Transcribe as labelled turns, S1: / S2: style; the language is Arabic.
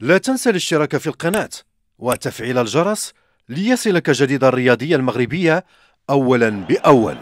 S1: لا تنسى الاشتراك في القناة وتفعيل الجرس ليصلك جديد الرياضية المغربية أولا بأول